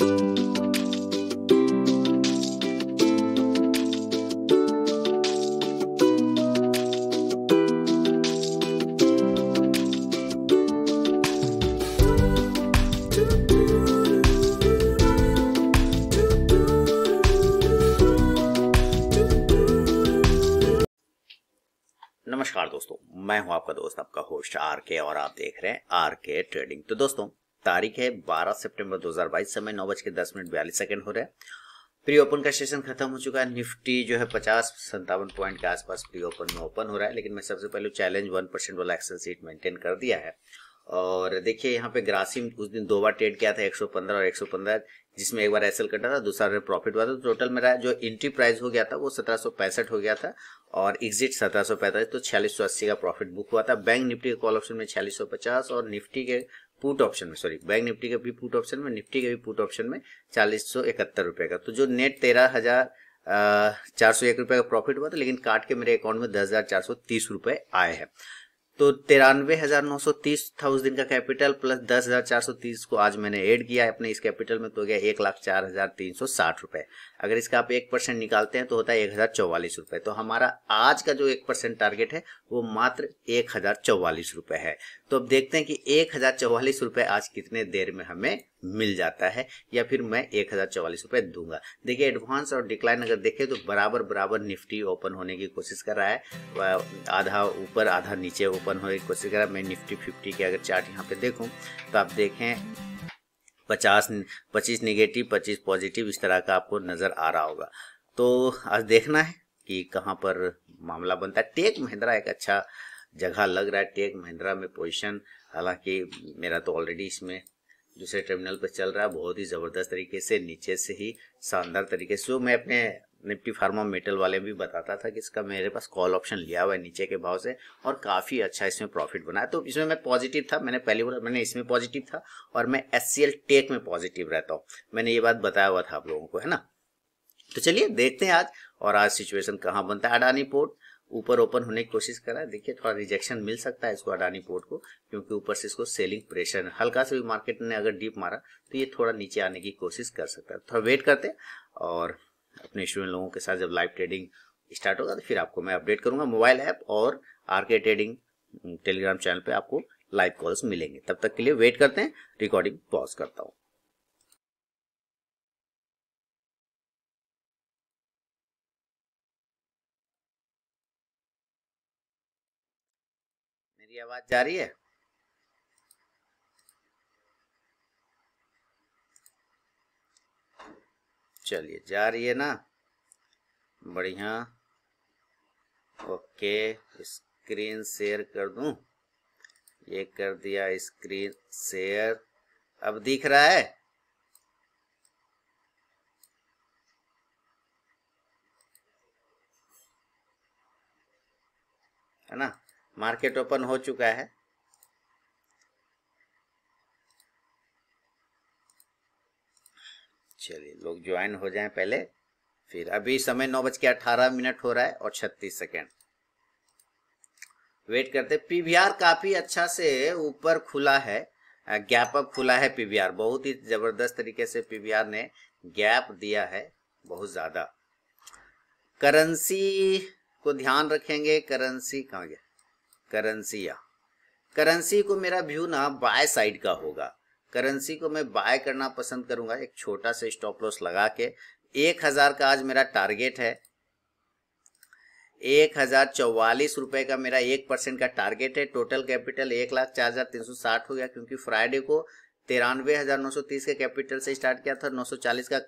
नमस्कार दोस्तों मैं हूं आपका दोस्त आपका होस्ट आर के और आप देख रहे हैं आर के ट्रेडिंग तो दोस्तों तारीख है 12 सितंबर 2022 समय नौ बज के दस मिनट बयालीस सेकंड हो रहा है प्री ओपन का सेशन खत्म हो चुका है निफ्टी जो है पचास संतावन पॉइंट के आसपास प्री ओपन में ओपन हो रहा है लेकिन मैं सबसे पहले चैलेंज वन परसेंट वाला एक्सल सीट मेंटेन कर दिया है और देखिए यहाँ पे ग्रासिम उस दिन दो बार ट्रेड किया था 115 और 115 जिसमें एक बार एसएल कटा था दूसरा प्रॉफिट हुआ था तो टोटल मेरा जो एंट्री प्राइस हो गया था वो सत्रह हो गया था और एग्जिट सत्रह तो छियालीस का प्रॉफिट बुक हुआ था बैंक निफ्टी के कॉल ऑप्शन में छियालीस और निफ्टी के पुट ऑप्शन में सॉरी बैंक निफ्टी का भी पुट ऑप्शन में निफ्टी का भी पुट ऑप्शन में चालीस सौ इकहत्तर रुपये का तो जो नेट तेरह हज़ार चार सौ एक रुपये का प्रॉफिट हुआ था लेकिन काट के मेरे अकाउंट में दस हज़ार चार सौ तीस रुपये आए हैं तो तिरानवे हज़ार नौ सौ तीस था उस दिन का कैपिटल प्लस दस हज़ार चार सौ तीस को आज मैंने ऐड किया अपने इस कैपिटल में तो गया एक लाख चार हज़ार तीन सौ साठ रुपये अगर इसका आप एक परसेंट निकालते हैं तो होता है एक हज़ार चौवालीस रुपए तो हमारा आज का जो एक परसेंट टारगेट है वो मात्र एक हज़ार चौवालीस रुपए है तो अब देखते हैं कि एक हज़ार चौवालीस रुपए आज कितने देर में हमें मिल जाता है या फिर मैं एक हज़ार चौवालीस रुपए दूंगा देखिए एडवांस और डिक्लाइन अगर देखें तो बराबर बराबर निफ्टी ओपन होने की कोशिश कर रहा है आधा ऊपर आधा नीचे ओपन होने की कोशिश कर रहा है मैं निफ्टी फिफ्टी के अगर चार्ट यहाँ पे देखूँ तो आप देखें पचास पच्चीस निगेटिव पच्चीस पॉजिटिव इस तरह का आपको नज़र आ रहा होगा तो आज देखना है कि कहाँ पर मामला बनता है टेक महिंद्रा एक अच्छा जगह लग रहा है टेक महिंद्रा में पोजीशन हालांकि मेरा तो ऑलरेडी इसमें दूसरे टर्मिनल पर चल रहा है बहुत ही ज़बरदस्त तरीके से नीचे से ही शानदार तरीके से मैं अपने निफ्टी फार्मा मेटल वाले भी बताता था कि इसका मेरे पास कॉल ऑप्शन लिया हुआ है नीचे के भाव से और काफ़ी अच्छा इसमें प्रॉफिट बनाया तो इसमें मैं पॉजिटिव था मैंने पहली बार मैंने इसमें पॉजिटिव था और मैं एस टेक में पॉजिटिव रहता हूँ मैंने ये बात बताया हुआ था आप लोगों को है ना तो चलिए देखते हैं आज और आज सिचुएशन कहाँ बनता है अडानी पोर्ट ऊपर ओपन होने की कोशिश करा देखिए थोड़ा रिजेक्शन मिल सकता है इसको अडानी पोर्ट को क्योंकि ऊपर से इसको सेलिंग प्रेशर हल्का सा भी मार्केट ने अगर डीप मारा तो ये थोड़ा नीचे आने की कोशिश कर सकता है थोड़ा वेट करते और अपने स्टूडेंट लोगों के साथ जब लाइव ट्रेडिंग स्टार्ट होगा तो फिर आपको मैं अपडेट करूंगा मोबाइल ऐप और R K trading Telegram channel पे आपको लाइव कॉल्स मिलेंगे तब तक के लिए वेट करते हैं रिकॉर्डिंग पॉज करता हूँ मेरी आवाज जा रही है चलिए जा रही है ना बढ़िया ओके स्क्रीन शेयर कर दूं ये कर दिया स्क्रीन शेयर अब दिख रहा है है ना मार्केट ओपन हो चुका है चलिए लोग ज्वाइन हो जाएं पहले फिर अभी समय नौ बज के अठारह मिनट हो रहा है और छत्तीस सेकेंड वेट करते पीवीआर काफी अच्छा से ऊपर खुला है गैप अप खुला है पीवीआर बहुत ही जबरदस्त तरीके से पीवीआर ने गैप दिया है बहुत ज्यादा करेंसी को ध्यान रखेंगे करेंसी कहाँ गया करेंसी या करेंसी को मेरा व्यू ना बाय साइड का होगा करेंसी को मैं बाय करना पसंद करूंगा एक छोटा सा स्टॉप लॉस लगा के एक हज़ार का आज मेरा टारगेट है एक हज़ार चौवालीस रुपये का मेरा एक परसेंट का टारगेट है टोटल कैपिटल एक लाख चार हज़ार तीन सौ साठ हो गया क्योंकि फ्राइडे को तिरानवे हज़ार नौ सौ तीस के कैपिटल से स्टार्ट किया था नौ सौ चालीस का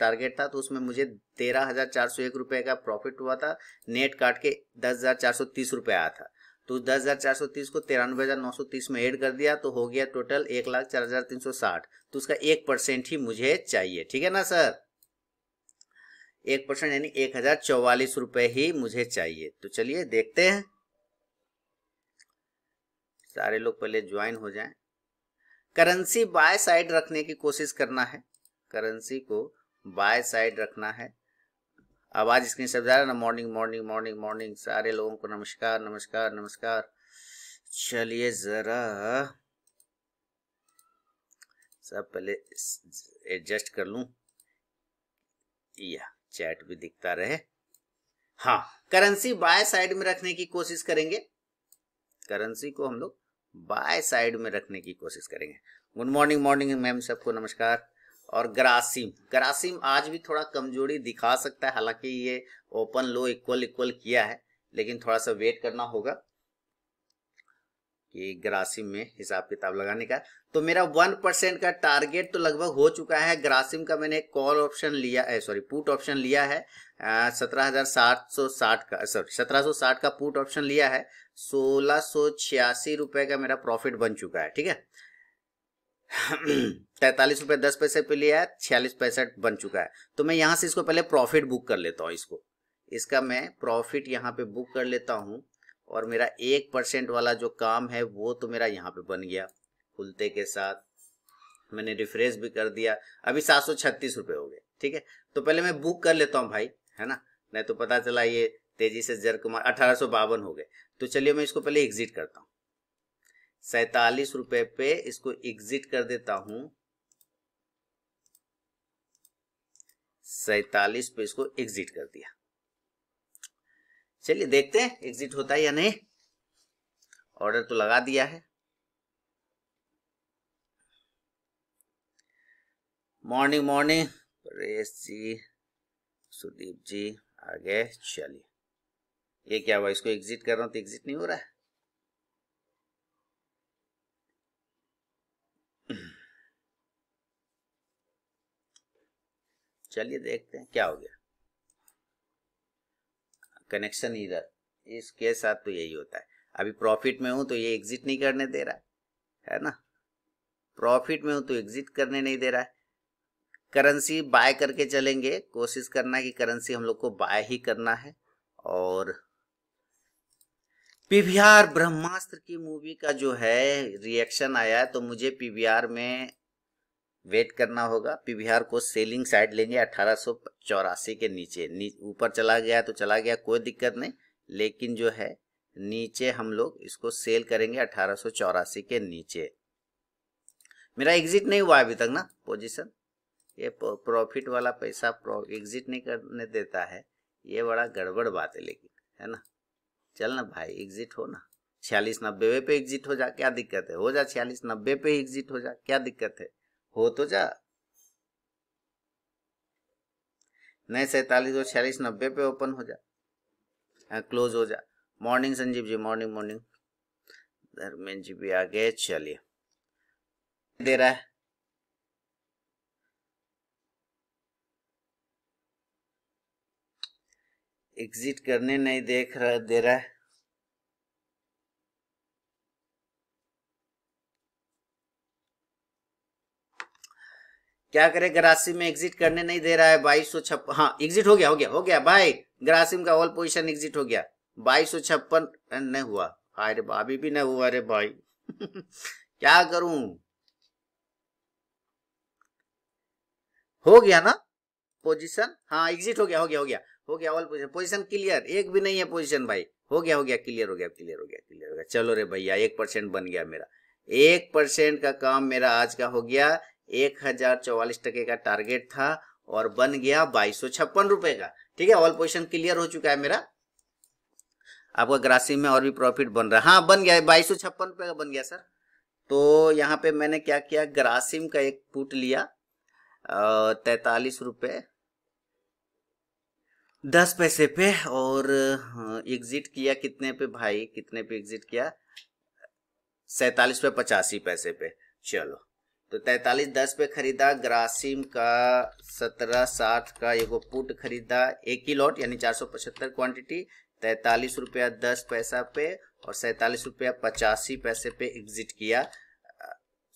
टारगेट था तो उसमें मुझे तेरह हज़ार चार सौ एक रुपये का प्रॉफिट हुआ था नेट काट के दस हज़ार चार सौ तीस रुपये आया था तो दस हजार चार सौ तीस को तिरानवे हजार नौ सौ तीस में ऐड कर दिया तो हो गया टोटल एक लाख चार हजार तीन सौ साठ तो उसका एक परसेंट ही मुझे चाहिए ठीक है ना सर एक परसेंट यानी एक हजार चौवालीस रुपए ही मुझे चाहिए तो चलिए देखते हैं सारे लोग पहले ज्वाइन हो जाएं करेंसी बाय साइड रखने की कोशिश करना है करेंसी को बाय साइड रखना है अब आज स्क्रीन सब जा रहा ना मॉर्निंग मॉर्निंग मॉर्निंग मॉर्निंग सारे लोगों को नमस्कार नमस्कार नमस्कार चलिए ज़रा सब पहले एडजस्ट कर लू या चैट भी दिखता रहे हाँ करेंसी बाय साइड में रखने की कोशिश करेंगे करेंसी को हम लोग बाय साइड में रखने की कोशिश करेंगे गुड मॉर्निंग मॉर्निंग मैम सबको नमस्कार और ग्रासिम ग्रासिम आज भी थोड़ा कमजोरी दिखा सकता है हालांकि ये ओपन लो इक्वल इक्वल किया है लेकिन थोड़ा सा वेट करना होगा कि ग्रासिम में हिसाब किताब लगाने का तो मेरा वन परसेंट का टारगेट तो लगभग हो चुका है ग्रासिम का मैंने कॉल ऑप्शन लिया है सॉरी पुट ऑप्शन लिया है सत्रह हजार सात सौ साठ का सॉरी सत्रह सौ साठ का पुट ऑप्शन लिया है सोलह सौ छियासी रुपये का मेरा प्रॉफिट बन चुका है ठीक है तैतालीस रुपये दस पैसे पे लिया है छियालीस पैंसठ बन चुका है तो मैं यहाँ से इसको पहले प्रॉफिट बुक कर लेता हूँ इसको इसका मैं प्रॉफिट यहाँ पे बुक कर लेता हूँ और मेरा एक परसेंट वाला जो काम है वो तो मेरा यहाँ पे बन गया खुलते के साथ मैंने रिफ्रेश भी कर दिया अभी सात सौ छत्तीस रुपये हो गए ठीक है तो पहले मैं बुक कर लेता हूँ भाई है ना नहीं तो पता चला ये तेजी से जर कुमार अठारह हो गए तो चलिए मैं इसको पहले एग्जिट करता हूँ सैतालीस रुपए पे इसको एग्जिट कर देता हूं सैतालीस पे इसको एग्जिट कर दिया चलिए देखते हैं एग्जिट होता है या नहीं ऑर्डर तो लगा दिया है मॉर्निंग मॉर्निंग परेश जी सुदीप जी आगे चलिए ये क्या हुआ इसको एग्जिट कर रहा हूं तो एग्जिट नहीं हो रहा है चलिए देखते हैं क्या हो गया कनेक्शन इधर इसके साथ तो यही होता है अभी प्रॉफिट में हूं तो ये एग्जिट नहीं करने दे रहा है है ना प्रॉफिट में हूं तो एग्जिट करने नहीं दे रहा है करेंसी बाय करके चलेंगे कोशिश करना कि करेंसी हम लोग को बाय ही करना है और पीवीआर ब्रह्मास्त्र की मूवी का जो है रिएक्शन आया है तो मुझे पीवीआर में वेट करना होगा पीवीआर को सेलिंग साइड लेंगे अठारह के नीचे ऊपर चला गया तो चला गया कोई दिक्कत नहीं लेकिन जो है नीचे हम लोग इसको सेल करेंगे अठारह के नीचे मेरा एग्जिट नहीं हुआ अभी तक ना पोजीशन ये प्रॉफिट वाला पैसा एग्जिट नहीं करने देता है ये बड़ा गड़बड़ बात है लेकिन है ना चल ना भाई एग्जिट हो ना छियालीस नब्बे पे एग्जिट हो जा क्या दिक्कत है हो जा छियालीस नब्बे पे एग्जिट हो जा क्या दिक्कत है हो तो जा नहीं सैतालीस और छियालीस नब्बे पे ओपन हो जा क्लोज हाँ, हो जा morning Sanjeev ji morning morning Dharmendra ji भी आ गए चलिए दे रहा है एग्जिट करने नहीं देख रहा दे रहा है क्या करे ग्रासिम में एग्जिट करने नहीं दे रहा है बाईस सौ छप्पन हाँ एग्जिट हो गया हो गया हो गया भाई ग्रासिम का ऑल पोजिशन एग्जिट हो गया बाईस सौ छप्पन रन नहीं हुआ अरे अभी भी नहीं हुआ अरे भाई क्या करूं हो गया ना पोजीशन हाँ एग्जिट हो गया हो गया हो गया हो गया ऑल पोजीशन पोजीशन क्लियर एक भी नहीं है पोजीशन भाई हो गया हो गया क्लियर हो गया क्लियर हो गया क्लियर हो गया चलो रे भैया एक परसेंट बन गया मेरा एक परसेंट का काम मेरा आज का हो गया एक हजार चौवालीस टके का टारगेट था और बन गया बाईस छप्पन रुपए का ठीक है ऑल पोजिशन क्लियर हो चुका है मेरा आपका ग्रासिम में और भी प्रॉफिट बन रहा है हाँ बन गया है बाईस छप्पन रुपए का बन गया सर तो यहाँ पे मैंने क्या किया ग्रासिम का एक पुट लिया तैतालीस रुपये दस पैसे पे और एग्जिट हाँ, किया कितने पे भाई कितने पे एग्जिट किया सैतालीस पे पचासी पैसे पे चलो तो तैतालीस दस पे खरीदा ग्रासिम का सत्रह साठ का एगो पुट खरीदा एक ही लॉट यानी चार सौ पचहत्तर क्वान्टिटी तैतालीस रुपया दस पैसा पे और सैतालीस रुपया पचासी पैसे पे एग्जिट किया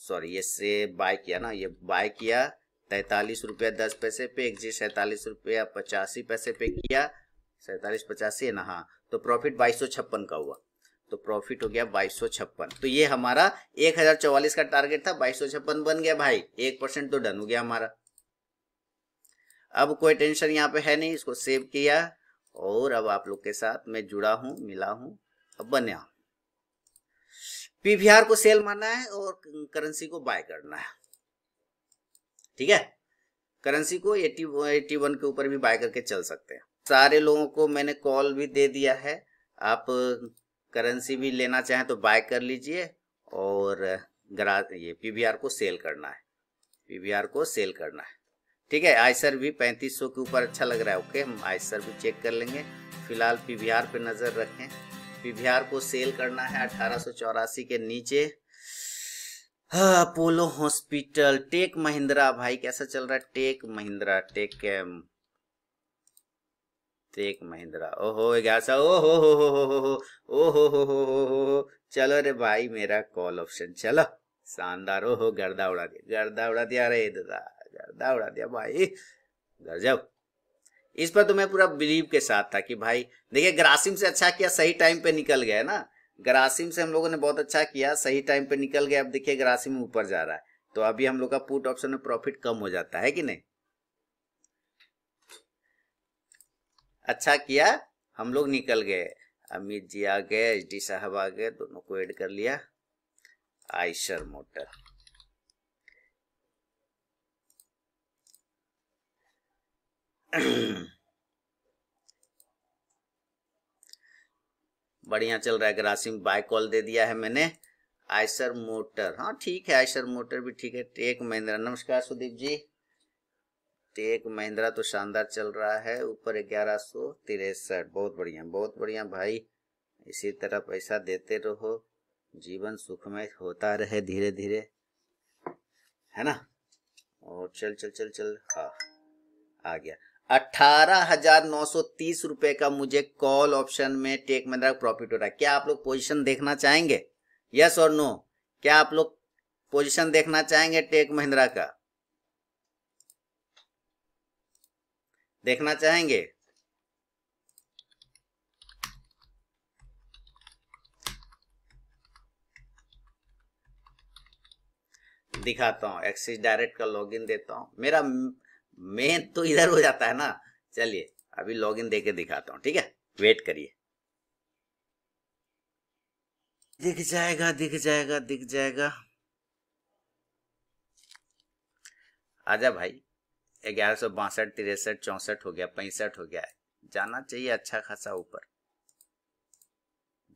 सॉरी ये से बाय किया ना ये बाय किया तैतालीस रुपया दस पैसे पे एग्जिट सैतालीस रुपया पचासी पैसे पे किया सैतालीस पचासी है ना हाँ तो प्रॉफिट बाईस सौ छप्पन का हुआ तो प्रॉफिट हो गया बाईस तो ये हमारा एक का टारगेट था बाईस बन गया भाई एक परसेंट तो डन हो गया हमारा अब कोई टेंशन यहाँ पे है नहीं इसको सेव किया और अब आप लोग के साथ मैं जुड़ा हूं मिला हूं अब बना पीवीआर को सेल मारना है और करेंसी को बाय करना है ठीक है करेंसी को एटी एटी वन के ऊपर भी बाय करके चल सकते हैं सारे लोगों को मैंने कॉल भी दे दिया है आप करेंसी भी लेना चाहें तो बाय कर लीजिए और ग्रा ये पी को सेल करना है पी को सेल करना है ठीक है आयसर भी 3500 के ऊपर अच्छा लग रहा है ओके हम आयसर भी चेक कर लेंगे फिलहाल पीवीआर पे नज़र रखें पी को सेल करना है अठारह के नीचे हाँ, अपोलो हॉस्पिटल टेक महिंद्रा भाई कैसा चल रहा है tech Mahindra tech tech Mahindra ओहो ग्यासा ओ हो हो हो हो हो ओ हो हो हो हो हो चलो रे भाई मेरा कॉल ऑप्शन चलो शानदार हो गर्दा उड़ा दिया गर्दा उड़ा दिया अरे दादा गर्दा उड़ा दिया भाई घर जाओ इस पर तो मैं पूरा बिलीव के साथ था कि भाई देखिए ग्रासिम से अच्छा किया सही टाइम पे निकल गया ना ग्रासिम से हम लोगों ने बहुत अच्छा किया सही टाइम पे निकल गया अब देखिए ग्रासिम ऊपर जा रहा है तो अभी हम लोग का पुट ऑप्शन में प्रॉफिट कम हो जाता है कि नहीं अच्छा किया हम लोग निकल गए अमित जी आ गए एच डी साहब आ गए दोनों को ऐड कर लिया आयशर मोटर बढ़िया चल रहा है ग्रासिम बाय कॉल दे दिया है मैंने आयसर मोटर हाँ ठीक है आयसर मोटर भी ठीक है टेक महिंद्रा नमस्कार सुदीप जी टेक महिंद्रा तो शानदार चल रहा है ऊपर ग्यारह सो तिरसठ बहुत बढ़िया बहुत बढ़िया भाई इसी तरह पैसा देते रहो जीवन सुखमय होता रहे धीरे धीरे है ना और चल चल चल चल हाँ आ गया अठारह हजार नौ सौ तीस रुपए का मुझे कॉल ऑप्शन में टेक महिंद्रा प्रॉफिट हो रहा है क्या आप लोग पोजीशन देखना चाहेंगे यस और नो क्या आप लोग पोजीशन देखना चाहेंगे टेक महिंद्रा का देखना चाहेंगे दिखाता हूं एक्सिस डायरेक्ट का लॉगिन देता हूं मेरा मेन तो इधर हो जाता है ना चलिए अभी लॉगिन देके दिखाता हूं ठीक है वेट करिए दिख जाएगा दिख जाएगा दिख जाएगा आजा भाई ग्यारह सौ बासठ तिरसठ चौसठ हो गया पैंसठ हो गया जाना चाहिए अच्छा खासा ऊपर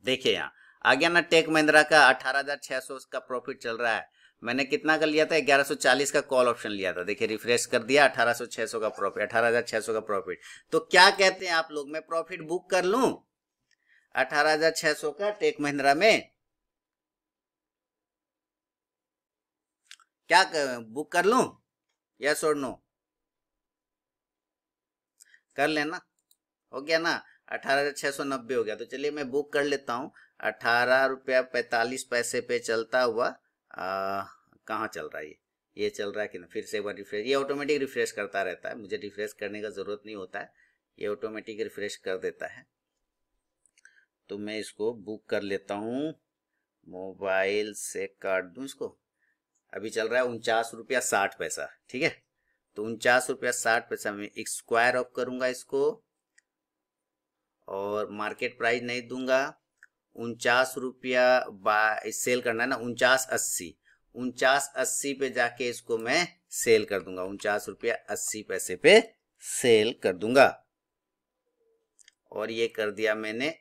देखिए यहाँ आ गया ना टेक महिंद्रा का अठारह हजार छह सौ का प्रॉफिट चल रहा है मैंने कितना का लिया था ग्यारह सौ चालीस का कॉल ऑप्शन लिया था देखिए रिफ्रेश कर दिया अठारह सौ छह सौ का प्रॉफिट अठारह हजार छह सौ का प्रॉफिट तो क्या कहते हैं आप लोग मैं प्रॉफिट बुक कर लू अठारह हजार छह सौ का टेक महिंद्रा में क्या कर, बुक कर लू या सोड़ नो कर लेना हो गया ना अठारह छः सौ नब्बे हो गया तो चलिए मैं बुक कर लेता हूँ अठारह रुपया पैंतालीस पैसे पे चलता हुआ कहाँ चल रहा है ये ये चल रहा है कि ना फिर से एक बार रिफ्रेश ये ऑटोमेटिक रिफ्रेश करता रहता है मुझे रिफ्रेश करने का ज़रूरत नहीं होता है ये ऑटोमेटिक रिफ्रेश कर देता है तो मैं इसको बुक कर लेता हूँ मोबाइल से काट दूँ इसको अभी चल रहा है उनचास रुपया साठ पैसा ठीक है तो उनचास रुपया साठ पैसा में एक स्क्वायर ऑफ करूंगा इसको और मार्केट प्राइस नहीं दूंगा उनचास रुपया सेल करना है ना उनचास अस्सी उनचास अस्सी पे जाके इसको मैं सेल कर दूंगा उनचास रुपया अस्सी पैसे पे सेल कर दूंगा और ये कर दिया मैंने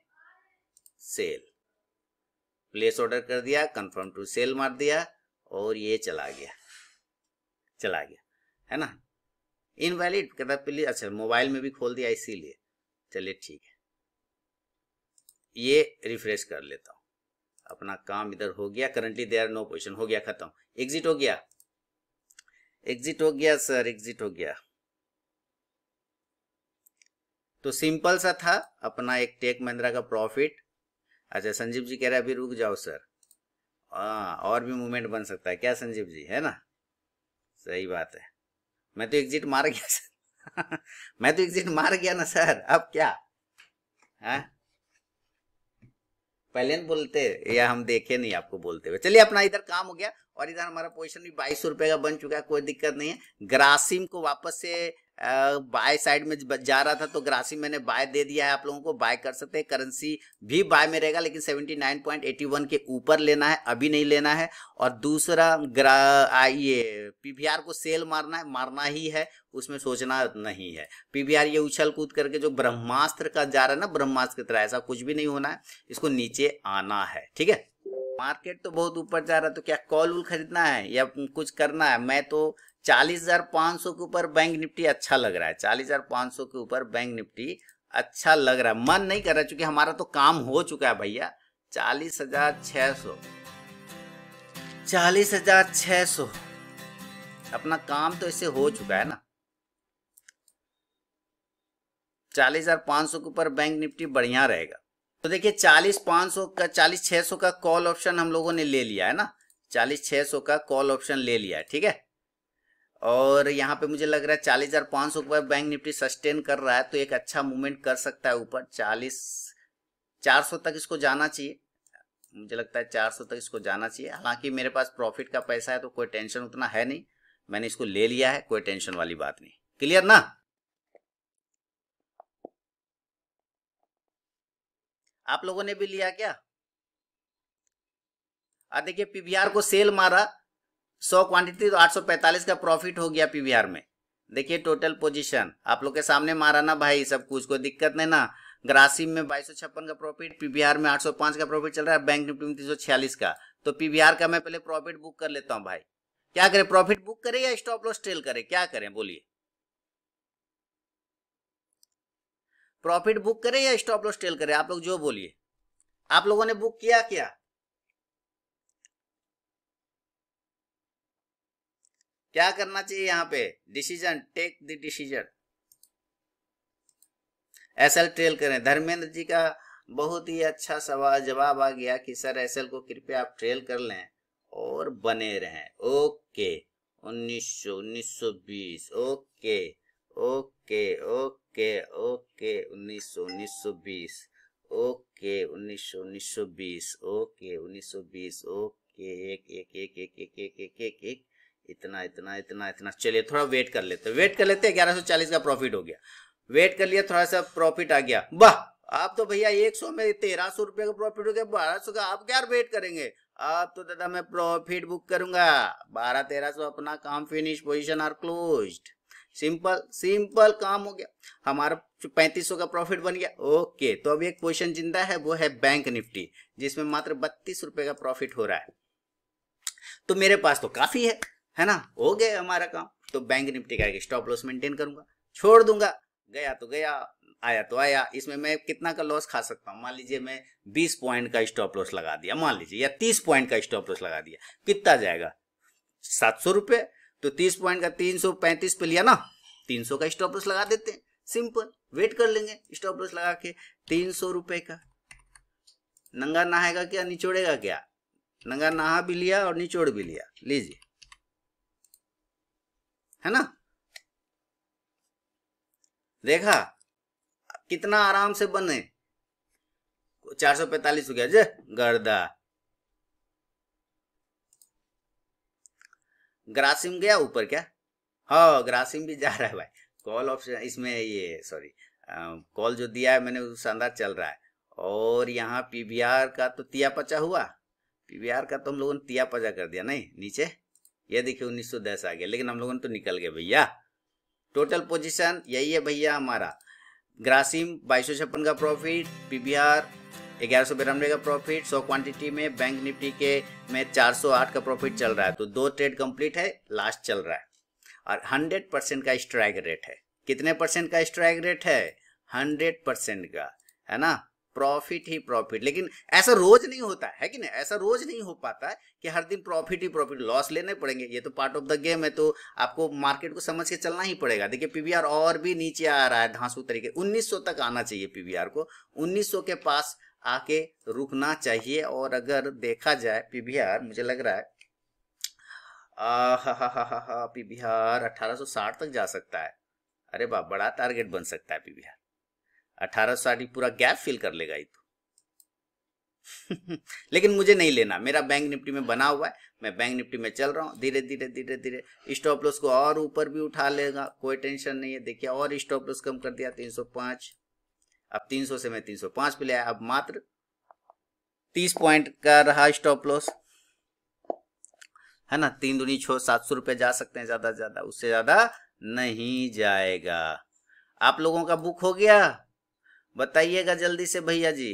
सेल प्लेस ऑर्डर कर दिया कंफर्म टू सेल मार दिया और ये चला गया चला गया है ना इनवैलिड कहता प्लीज अच्छा मोबाइल में भी खोल दिया इसीलिए चलिए ठीक है ये रिफ्रेश कर लेता हूं अपना काम इधर हो गया करंटली देर नो पोजिशन हो गया खत्म एग्जिट हो गया एग्जिट हो गया सर एग्जिट हो गया तो सिंपल सा था अपना एक टेक महिंद्रा का प्रॉफिट अच्छा संजीव जी कह रहे अभी रुक जाओ सर आ, हाँ, और भी मूवमेंट बन सकता है क्या संजीव जी है ना सही बात है मैं तो एग्जिट मार गया सर मैं तो एग्जिट मार गया ना सर अब क्या है हाँ? पहले नहीं बोलते या हम देखे नहीं आपको बोलते हुए चलिए अपना इधर काम हो गया और इधर हमारा पोजिशन भी बाईस रुपए का बन चुका है कोई दिक्कत नहीं है ग्रासिम को वापस से बाय साइड में जा रहा था तो ग्रासी मैंने बाय दे दिया है आप लोगों को बाय कर सकते हैं करेंसी भी बाय में रहेगा लेकिन 79.81 के ऊपर लेना है अभी नहीं लेना है और दूसरा ग्रा ये पीवीआर को सेल मारना है मारना ही है उसमें सोचना नहीं है पीवीआर ये उछल कूद करके जो ब्रह्मास्त्र का जा रहा है ना ब्रह्मास्त्र की तरह ऐसा कुछ भी नहीं होना है इसको नीचे आना है ठीक है मार्केट तो बहुत ऊपर जा रहा है तो क्या कॉल उल खरीदना है या कुछ करना है मैं तो चालीस हजार सौ के ऊपर बैंक निफ्टी अच्छा लग रहा है चालीस हजार सौ के ऊपर बैंक निफ्टी अच्छा लग रहा है मन नहीं कर रहा क्योंकि हमारा तो काम हो चुका है भैया चालीस हजार सौ चालीस हजार सौ अपना काम तो इससे हो चुका है ना चालीस हजार सौ के ऊपर बैंक निफ्टी बढ़िया रहेगा तो देखिए चालीस सौ का चालीस सौ का कॉल ऑप्शन हम लोगों ने ले लिया है ना चालीस छः सौ का कॉल ऑप्शन ले लिया है ठीक है और यहाँ पे मुझे लग रहा है चालीस हजार पांच सौ के बैंक निफ्टी सस्टेन कर रहा है तो एक अच्छा मूवमेंट कर सकता है ऊपर चालीस चार सौ तक इसको जाना चाहिए मुझे लगता है चार सौ तक इसको जाना चाहिए हालांकि मेरे पास प्रॉफिट का पैसा है तो कोई टेंशन उतना है नहीं मैंने इसको ले लिया है कोई टेंशन वाली बात नहीं क्लियर ना आप लोगों ने भी लिया क्या देखिए पीवीआर को सेल मारा सौ क्वांटिटी तो 845 का प्रॉफिट हो गया पीवीआर में देखिए टोटल पोजीशन आप लोग के सामने मारा ना भाई सब कुछ को दिक्कत नहीं ना ग्रासिम में बाईस का प्रॉफिट पीवीआर में 805 का प्रॉफिट चल रहा है बैंक निफ्टी में तीन का तो पीवीआर का मैं पहले प्रॉफिट बुक कर लेता हूँ भाई क्या करें प्रॉफिट बुक करें या स्टॉप लॉस ट्रेल करें क्या करें बोलिए प्रॉफिट बुक करें या स्टॉप लॉस ट्रेल करें आप लोग जो बोलिए आप लोगों ने बुक किया क्या क्या करना चाहिए यहां पे decision take the decision SL trail करें धर्मेंद्र जी का बहुत ही अच्छा सवाल जवाब आ गया कि सर एसएल को कृपया आप ट्रेल कर लें और बने रहें okay 1900 1920 okay okay okay okay 1900 1920 okay 1900 1920 okay उन्नीस 1920 ओके एक एक एक एक एक एक एक एक एक इतना इतना इतना इतना चलिए थोड़ा वेट कर लेते वेट कर लेते ग्यारह सौ चालीस का प्रॉफिट हो गया वेट कर लिया थोड़ा सा प्रॉफिट आ गया वाह आप तो भैया एक सौ में तेरह सौ रुपये का प्रॉफिट हो गया बारह सौ का आप क्या वेट करेंगे आप तो दादा मैं प्रॉफिट बुक करूंगा बारह तेरह सौ अपना काम finish position are close simple simple काम हो गया हमारा पैंतीस सौ का प्रॉफिट बन गया ओके तो अब एक पोजिशन जिंदा है वो है बैंक निफ्टी जिसमें मात्र बत्तीस रुपये का प्रॉफिट हो रहा है तो मेरे पास तो काफी है है ना हो गया हमारा काम तो बैंक निफ्टी का स्टॉप लॉस मेंटेन करूंगा छोड़ दूंगा गया तो गया आया तो आया इसमें मैं कितना का लॉस खा सकता हूँ मान लीजिए मैं बीस पॉइंट का स्टॉप लॉस लगा दिया मान लीजिए या तीस पॉइंट का स्टॉप लॉस लगा दिया कितना जाएगा सात सौ तो तीस पॉइंट का तीन सौ पैंतीस पे लिया ना सौ का स्टॉप लॉस लगा देते हैं सिंपल वेट कर लेंगे स्टॉप लॉस लगा के तीन सौ रुपए का नंगा नहाएगा क्या निचोड़ेगा क्या नंगा नहा भी लिया और निचोड़ भी लिया लीजिए है ना देखा कितना आराम से बने 445 हो गया जे गर्दा ग्रासिम गया ऊपर क्या हाँ ग्रासिम भी जा रहा है भाई कॉल ऑप्शन इसमें ये सॉरी कॉल जो दिया है मैंने उस शानदार चल रहा है और यहाँ पीवीआर का तो तिया पचा हुआ पीवीआर का तो हम लोगों ने तिया पचा कर दिया नहीं नीचे ये देखिए दस आ गया लेकिन हम लोगों ने तो निकल गए भैया टोटल पोजीशन यही है भैया हमारा ग्रासिम बाईस का प्रॉफिट पीबीआर ग्यारह सौ बिरानवे का प्रॉफिट 100 क्वांटिटी में बैंक निफ्टी के में 408 का प्रॉफिट चल रहा है तो दो ट्रेड कंप्लीट है लास्ट चल रहा है और 100 परसेंट का स्ट्राइक रेट है कितने परसेंट का स्ट्राइक रेट है 100 परसेंट का है ना प्रॉफिट ही प्रॉफिट लेकिन ऐसा रोज नहीं होता है कि नहीं ऐसा रोज नहीं हो पाता है कि हर दिन प्रॉफिट ही प्रॉफिट लॉस लेने पड़ेंगे ये तो पार्ट ऑफ द गेम है तो आपको मार्केट को समझ के चलना ही पड़ेगा देखिए पीवीआर और भी नीचे आ रहा है धांसू तरीके 1900 तक आना चाहिए पीवीआर को 1900 के पास आके रुकना चाहिए और अगर देखा जाए पी मुझे लग रहा है पी 1860 तक जा सकता है अरे बाप बड़ा टारगेट बन सकता है पी अठारह साठ ही पूरा गैप फिल कर लेगा ही तो लेकिन मुझे नहीं लेना मेरा बैंक निफ्टी में बना हुआ है मैं बैंक निफ्टी में चल रहा हूँ धीरे धीरे धीरे धीरे स्टॉप लॉस को और ऊपर भी उठा लेगा कोई टेंशन नहीं है देखिए और स्टॉप लॉस कम कर दिया तीन अब तीन से मैं तीन पे ले आया अब मात्र तीस पॉइंट का रहा स्टॉप लॉस है ना तीन दुनी छो सात सौ रुपये जा सकते हैं ज्यादा से ज्यादा उससे ज्यादा नहीं जाएगा आप लोगों का बुक हो गया बताइएगा जल्दी से भैया जी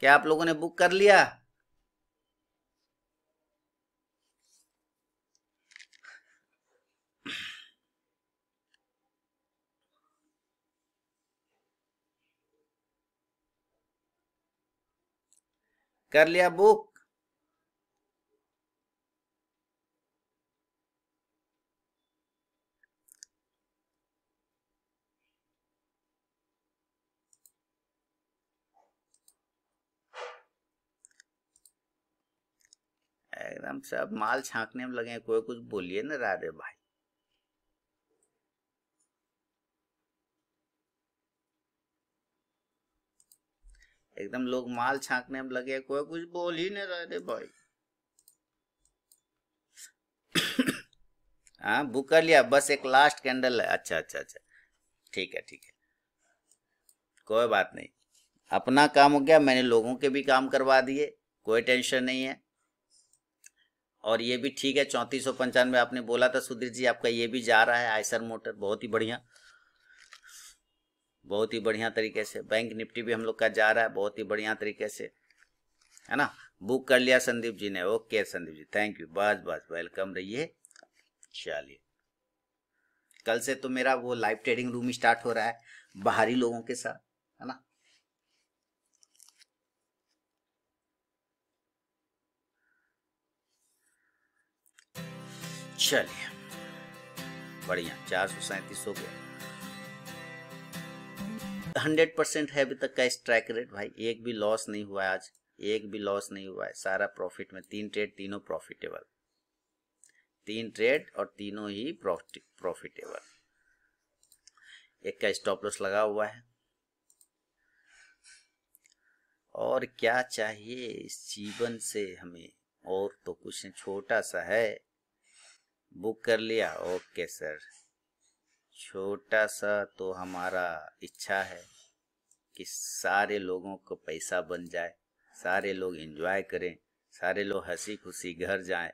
क्या आप लोगों ने बुक कर लिया कर लिया बुक है एकदम सब माल छाकने में लगे कोई कुछ बोलिए ना राधे भाई एकदम लोग माल छाकने में लगे कोई कुछ बोल ही नहीं रहे भाई हाँ बुक कर लिया बस एक लास्ट कैंडल है अच्छा अच्छा अच्छा ठीक है ठीक है कोई बात नहीं अपना काम हो गया मैंने लोगों के भी काम करवा दिए कोई टेंशन नहीं है और ये भी ठीक है चौंतीस सौ पंचानवे आपने बोला था सुधीर जी आपका ये भी जा रहा है आयसर मोटर बहुत ही बढ़िया बहुत ही बढ़िया तरीके से बैंक निफ्टी भी हम लोग का जा रहा है बहुत ही बढ़िया तरीके से है ना बुक कर लिया संदीप जी ने okay Sandeep ji thank you बस बस वेलकम रहिए चलिए कल से तो मेरा वो लाइव ट्रेडिंग रूम स्टार्ट हो रहा है बाहरी लोगों के साथ है ना चलिए बढ़िया चार सौ सैंतीस हो गया हंड्रेड परसेंट है अभी तक का स्ट्राइक रेट भाई एक भी लॉस नहीं हुआ आज एक भी लॉस नहीं हुआ है सारा प्रॉफिट में तीन ट्रेड तीनों प्रॉफिटेबल तीन ट्रेड और तीनों ही प्रॉफिटेबल एक का स्टॉप लॉस लगा हुआ है और क्या चाहिए इस जीवन से हमें और तो कुछ छोटा सा है बुक कर लिया ओके सर छोटा सा तो हमारा इच्छा है कि सारे लोगों को पैसा बन जाए सारे लोग एंजॉय करें सारे लोग हंसी खुशी घर जाएं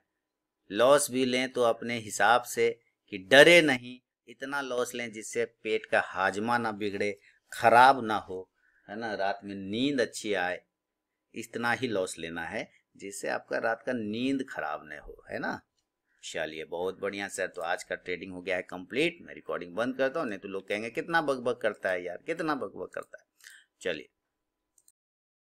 लॉस भी लें तो अपने हिसाब से कि डरे नहीं इतना लॉस लें जिससे पेट का हाजमा ना बिगड़े खराब ना हो है ना रात में नींद अच्छी आए इतना ही लॉस लेना है जिससे आपका रात का नींद खराब ना हो है ना चलिए बहुत बढ़िया सर तो आज का ट्रेडिंग हो गया है कंप्लीट मैं रिकॉर्डिंग बंद करता हूँ नहीं तो लोग कहेंगे कितना बकबक करता है यार कितना बकबक करता है चलिए